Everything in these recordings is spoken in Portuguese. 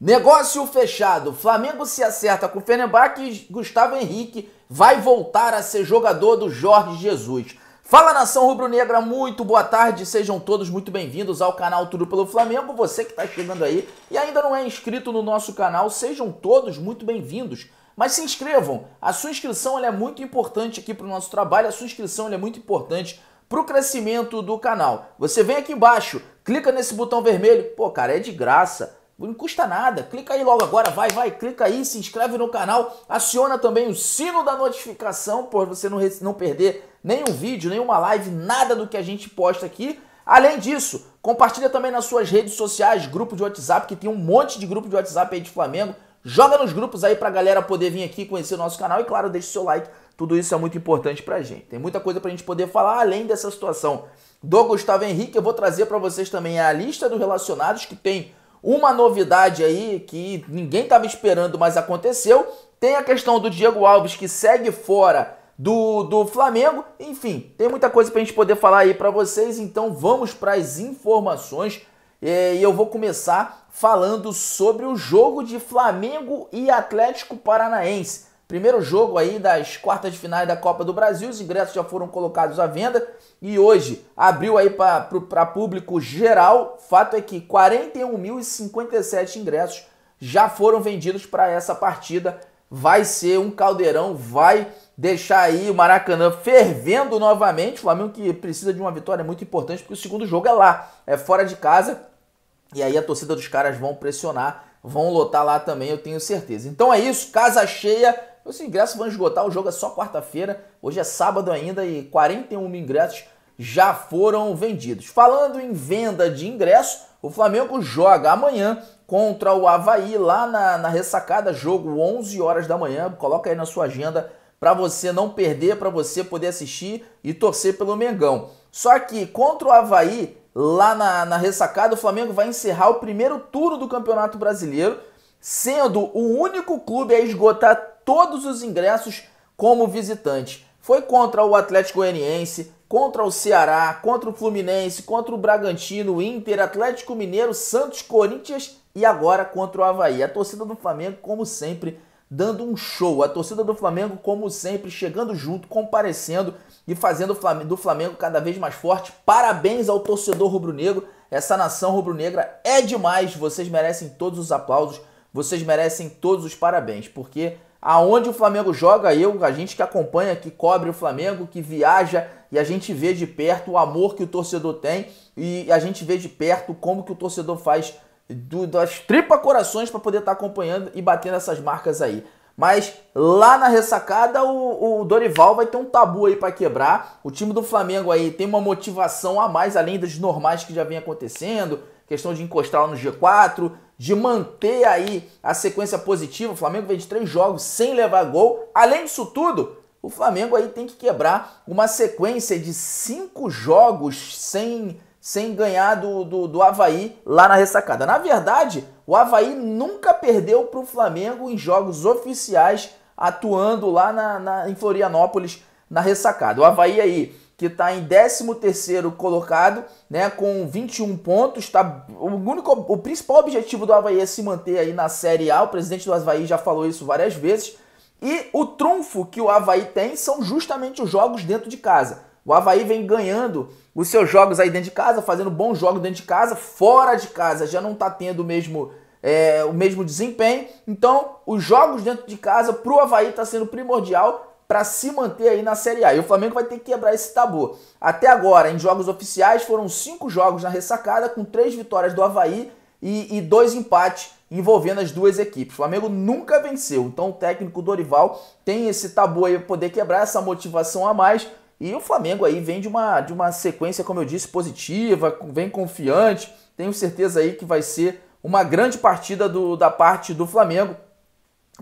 Negócio fechado. Flamengo se acerta com o Fenerbahçe e Gustavo Henrique vai voltar a ser jogador do Jorge Jesus. Fala nação rubro-negra, muito boa tarde, sejam todos muito bem-vindos ao canal Tudo pelo Flamengo. Você que está chegando aí e ainda não é inscrito no nosso canal, sejam todos muito bem-vindos. Mas se inscrevam, a sua inscrição é muito importante aqui para o nosso trabalho, a sua inscrição é muito importante para o crescimento do canal. Você vem aqui embaixo, clica nesse botão vermelho, pô, cara, é de graça não custa nada. Clica aí logo agora, vai, vai, clica aí, se inscreve no canal, aciona também o sino da notificação por você não, não perder nenhum vídeo, nenhuma live, nada do que a gente posta aqui. Além disso, compartilha também nas suas redes sociais, grupo de WhatsApp, que tem um monte de grupo de WhatsApp aí de Flamengo. Joga nos grupos aí pra galera poder vir aqui conhecer o nosso canal e claro, deixa o seu like. Tudo isso é muito importante pra gente. Tem muita coisa pra gente poder falar além dessa situação do Gustavo Henrique. Eu vou trazer para vocês também a lista dos relacionados que tem uma novidade aí que ninguém estava esperando, mas aconteceu. Tem a questão do Diego Alves que segue fora do, do Flamengo. Enfim, tem muita coisa para a gente poder falar aí para vocês. Então vamos para as informações é, e eu vou começar falando sobre o jogo de Flamengo e Atlético Paranaense. Primeiro jogo aí das quartas de final da Copa do Brasil, os ingressos já foram colocados à venda e hoje abriu aí para público geral. Fato é que 41.057 ingressos já foram vendidos para essa partida. Vai ser um caldeirão, vai deixar aí o Maracanã fervendo novamente. O Flamengo que precisa de uma vitória muito importante, porque o segundo jogo é lá, é fora de casa. E aí a torcida dos caras vão pressionar, vão lotar lá também, eu tenho certeza. Então é isso, casa cheia os então, assim, ingressos vão esgotar, o jogo é só quarta-feira, hoje é sábado ainda e 41 ingressos já foram vendidos. Falando em venda de ingressos, o Flamengo joga amanhã contra o Havaí lá na, na ressacada, jogo 11 horas da manhã, coloca aí na sua agenda para você não perder, para você poder assistir e torcer pelo Mengão. Só que contra o Havaí, lá na, na ressacada, o Flamengo vai encerrar o primeiro turno do Campeonato Brasileiro sendo o único clube a esgotar todos os ingressos como visitante. Foi contra o Atlético Goianiense, contra o Ceará, contra o Fluminense, contra o Bragantino, Inter, Atlético Mineiro, Santos, Corinthians e agora contra o Havaí. A torcida do Flamengo, como sempre, dando um show. A torcida do Flamengo, como sempre, chegando junto, comparecendo e fazendo do Flamengo cada vez mais forte. Parabéns ao torcedor rubro-negro. Essa nação rubro-negra é demais. Vocês merecem todos os aplausos vocês merecem todos os parabéns, porque aonde o Flamengo joga, eu, a gente que acompanha, que cobre o Flamengo, que viaja e a gente vê de perto o amor que o torcedor tem e a gente vê de perto como que o torcedor faz do, das tripas corações para poder estar tá acompanhando e batendo essas marcas aí. Mas lá na ressacada o, o Dorival vai ter um tabu aí para quebrar. O time do Flamengo aí tem uma motivação a mais além dos normais que já vem acontecendo questão de encostar lá no G4, de manter aí a sequência positiva. O Flamengo vem de três jogos sem levar gol. Além disso tudo, o Flamengo aí tem que quebrar uma sequência de cinco jogos sem, sem ganhar do, do, do Havaí lá na ressacada. Na verdade, o Havaí nunca perdeu para o Flamengo em jogos oficiais atuando lá na, na, em Florianópolis na ressacada. O Havaí aí que está em 13º colocado, né, com 21 pontos, Está o, único, o principal objetivo do Havaí é se manter aí na Série A, o presidente do Havaí já falou isso várias vezes, e o trunfo que o Havaí tem são justamente os jogos dentro de casa. O Havaí vem ganhando os seus jogos aí dentro de casa, fazendo bons jogos dentro de casa, fora de casa já não está tendo mesmo, é, o mesmo desempenho, então os jogos dentro de casa para o Havaí está sendo primordial para se manter aí na Série A. E o Flamengo vai ter que quebrar esse tabu. Até agora, em jogos oficiais, foram cinco jogos na ressacada, com três vitórias do Havaí e, e dois empates envolvendo as duas equipes. O Flamengo nunca venceu, então o técnico Dorival tem esse tabu aí para poder quebrar essa motivação a mais. E o Flamengo aí vem de uma, de uma sequência, como eu disse, positiva, vem confiante. Tenho certeza aí que vai ser uma grande partida do, da parte do Flamengo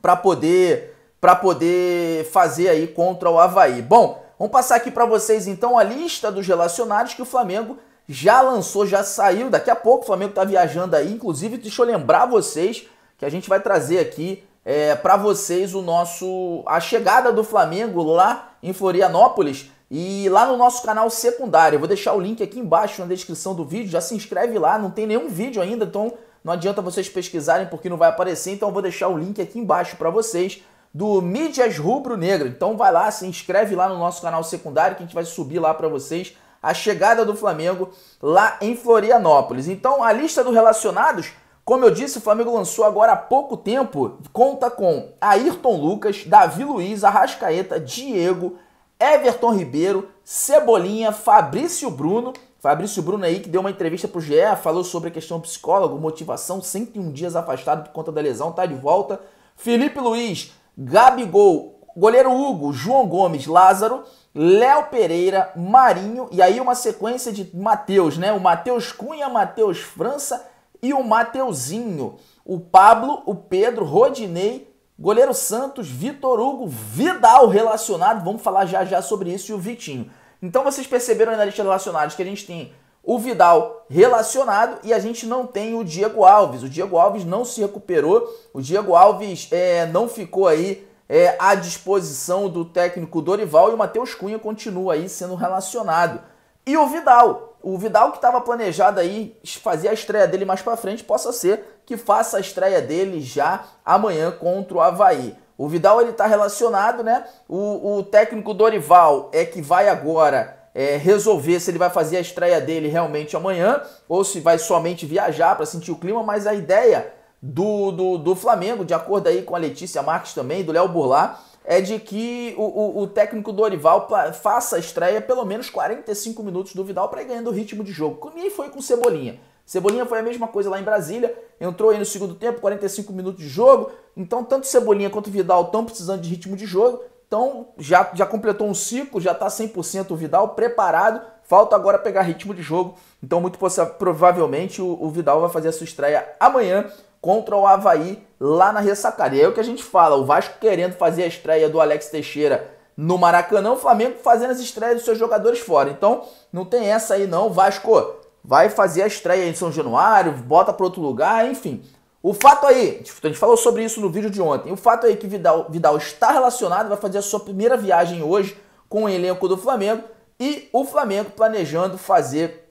para poder para poder fazer aí contra o Havaí. Bom, vamos passar aqui para vocês então a lista dos relacionados que o Flamengo já lançou, já saiu. Daqui a pouco o Flamengo está viajando aí. Inclusive, deixa eu lembrar vocês que a gente vai trazer aqui é, para vocês o nosso a chegada do Flamengo lá em Florianópolis e lá no nosso canal secundário. Eu vou deixar o link aqui embaixo na descrição do vídeo. Já se inscreve lá, não tem nenhum vídeo ainda, então não adianta vocês pesquisarem porque não vai aparecer. Então eu vou deixar o link aqui embaixo para vocês do Mídias Rubro Negro. Então vai lá, se inscreve lá no nosso canal secundário que a gente vai subir lá para vocês a chegada do Flamengo lá em Florianópolis. Então a lista dos relacionados, como eu disse, o Flamengo lançou agora há pouco tempo, conta com Ayrton Lucas, Davi Luiz, Arrascaeta, Diego, Everton Ribeiro, Cebolinha, Fabrício Bruno, Fabrício Bruno aí, que deu uma entrevista pro GE, falou sobre a questão psicólogo, motivação, 101 dias afastado por conta da lesão, tá de volta. Felipe Luiz, Gabigol, goleiro Hugo, João Gomes, Lázaro, Léo Pereira, Marinho e aí uma sequência de Matheus, né? O Matheus Cunha, Matheus França e o Mateuzinho. O Pablo, o Pedro, Rodinei, goleiro Santos, Vitor Hugo, Vidal relacionado, vamos falar já já sobre isso e o Vitinho. Então vocês perceberam aí na lista de relacionados que a gente tem o Vidal relacionado e a gente não tem o Diego Alves. O Diego Alves não se recuperou, o Diego Alves é, não ficou aí é, à disposição do técnico Dorival e o Matheus Cunha continua aí sendo relacionado. E o Vidal, o Vidal que estava planejado aí fazer a estreia dele mais para frente, possa ser que faça a estreia dele já amanhã contra o Havaí. O Vidal ele está relacionado, né? O, o técnico Dorival é que vai agora é, resolver se ele vai fazer a estreia dele realmente amanhã ou se vai somente viajar para sentir o clima, mas a ideia do, do, do, Flamengo, de acordo aí com a Letícia Marques também, do Léo Burlar, é de que o, o, o técnico Dorival faça a estreia pelo menos 45 minutos do Vidal para ir ganhando o ritmo de jogo. Nem foi com Cebolinha. Cebolinha foi a mesma coisa lá em Brasília, entrou aí no segundo tempo, 45 minutos de jogo. Então, tanto Cebolinha quanto Vidal estão precisando de ritmo de jogo. Então já, já completou um ciclo, já está 100% o Vidal preparado, falta agora pegar ritmo de jogo. Então, muito provavelmente, o, o, Vidal vai fazer a sua estreia amanhã contra o Havaí lá na ressacada. E é o que a gente fala: o Vasco querendo fazer a estreia do Alex Teixeira no Maracanã, o Flamengo fazendo as estreias dos seus jogadores fora. Então, não tem essa aí não, Vasco. Vai fazer a estreia em São Januário, bota para outro lugar, enfim. O fato aí, a gente falou sobre isso no vídeo de ontem, o fato aí que Vidal, Vidal está relacionado, vai fazer a sua primeira viagem hoje com o elenco do Flamengo e o Flamengo planejando fazer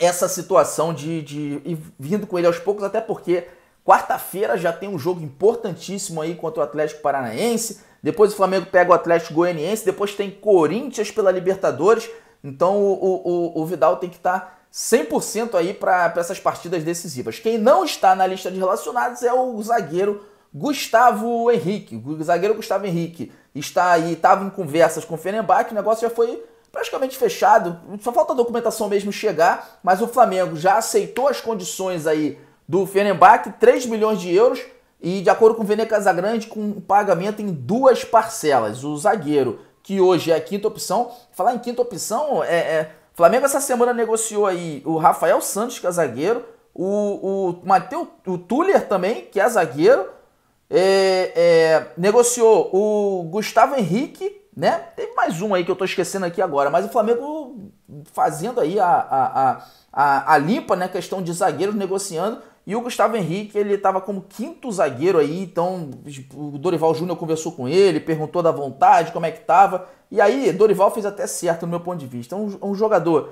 essa situação de, de ir vindo com ele aos poucos, até porque quarta-feira já tem um jogo importantíssimo aí contra o Atlético Paranaense, depois o Flamengo pega o Atlético Goianiense, depois tem Corinthians pela Libertadores, então o, o, o Vidal tem que estar... Tá 100% aí para essas partidas decisivas. Quem não está na lista de relacionados é o zagueiro Gustavo Henrique. O zagueiro Gustavo Henrique está aí, estava em conversas com o Fenerbahçe, o negócio já foi praticamente fechado. Só falta a documentação mesmo chegar, mas o Flamengo já aceitou as condições aí do Fenerbahçe, 3 milhões de euros, e de acordo com o Vene Casagrande, com um pagamento em duas parcelas. O zagueiro, que hoje é a quinta opção, falar em quinta opção é, é Flamengo essa semana negociou aí o Rafael Santos, que é zagueiro, o, o Mateu o Tuller também, que é zagueiro, é, é, negociou o Gustavo Henrique, né? Tem mais um aí que eu tô esquecendo aqui agora, mas o Flamengo fazendo aí a, a, a, a limpa, né? Questão de zagueiros negociando. E o Gustavo Henrique, ele estava como quinto zagueiro aí, então o Dorival Júnior conversou com ele, perguntou da vontade, como é que estava. E aí, Dorival fez até certo, no meu ponto de vista. É um, um jogador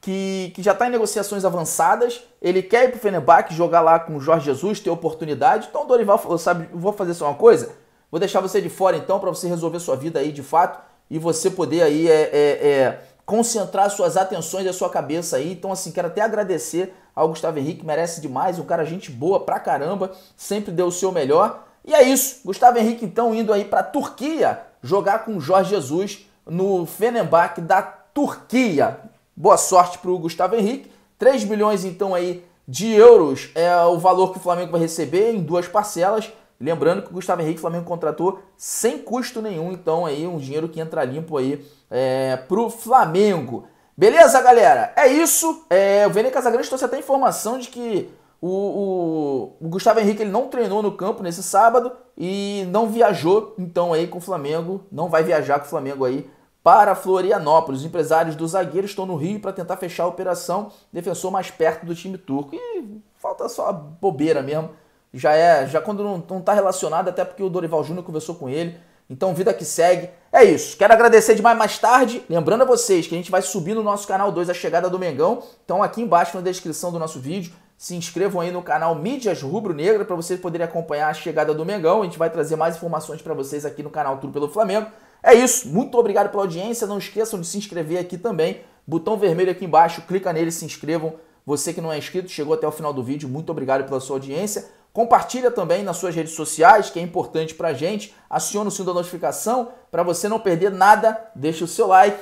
que, que já está em negociações avançadas, ele quer ir para o Fenerbahçe, jogar lá com o Jorge Jesus, ter oportunidade. Então o Dorival falou, sabe, vou fazer só uma coisa, vou deixar você de fora então, para você resolver sua vida aí de fato, e você poder aí é, é, é concentrar suas atenções e a sua cabeça aí. Então, assim, quero até agradecer ao Gustavo Henrique, merece demais, um cara gente boa pra caramba, sempre deu o seu melhor. E é isso, Gustavo Henrique então indo aí pra Turquia jogar com Jorge Jesus no Fenerbahçe da Turquia. Boa sorte pro Gustavo Henrique, 3 milhões então aí de euros é o valor que o Flamengo vai receber em duas parcelas. Lembrando que o Gustavo Henrique o Flamengo contratou sem custo nenhum, então aí um dinheiro que entra limpo aí é, pro Flamengo. Beleza, galera? É isso. É, o Vene Casagrande trouxe até informação de que o, o, o, Gustavo Henrique ele não treinou no campo nesse sábado e não viajou, então, aí com o Flamengo. Não vai viajar com o Flamengo aí para Florianópolis. Os empresários do zagueiro estão no Rio para tentar fechar a operação. Defensor mais perto do time turco. E falta só bobeira mesmo. Já é, já quando não, está relacionado, até porque o Dorival Júnior conversou com ele. Então, vida que segue. É isso. Quero agradecer demais mais tarde. Lembrando a vocês que a gente vai subir no nosso canal 2 a chegada do Mengão. Então, aqui embaixo na descrição do nosso vídeo, se inscrevam aí no canal Mídias Rubro Negra para vocês poderem acompanhar a chegada do Mengão. A gente vai trazer mais informações para vocês aqui no canal Tudo pelo Flamengo. É isso. Muito obrigado pela audiência. Não esqueçam de se inscrever aqui também. Botão vermelho aqui embaixo, clica nele, se inscrevam. Você que não é inscrito, chegou até o final do vídeo. Muito obrigado pela sua audiência. Compartilha também nas suas redes sociais, que é importante para a gente. Aciona o sino da notificação para você não perder nada. Deixa o seu like.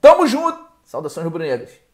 Tamo junto! Saudações rubro-negras.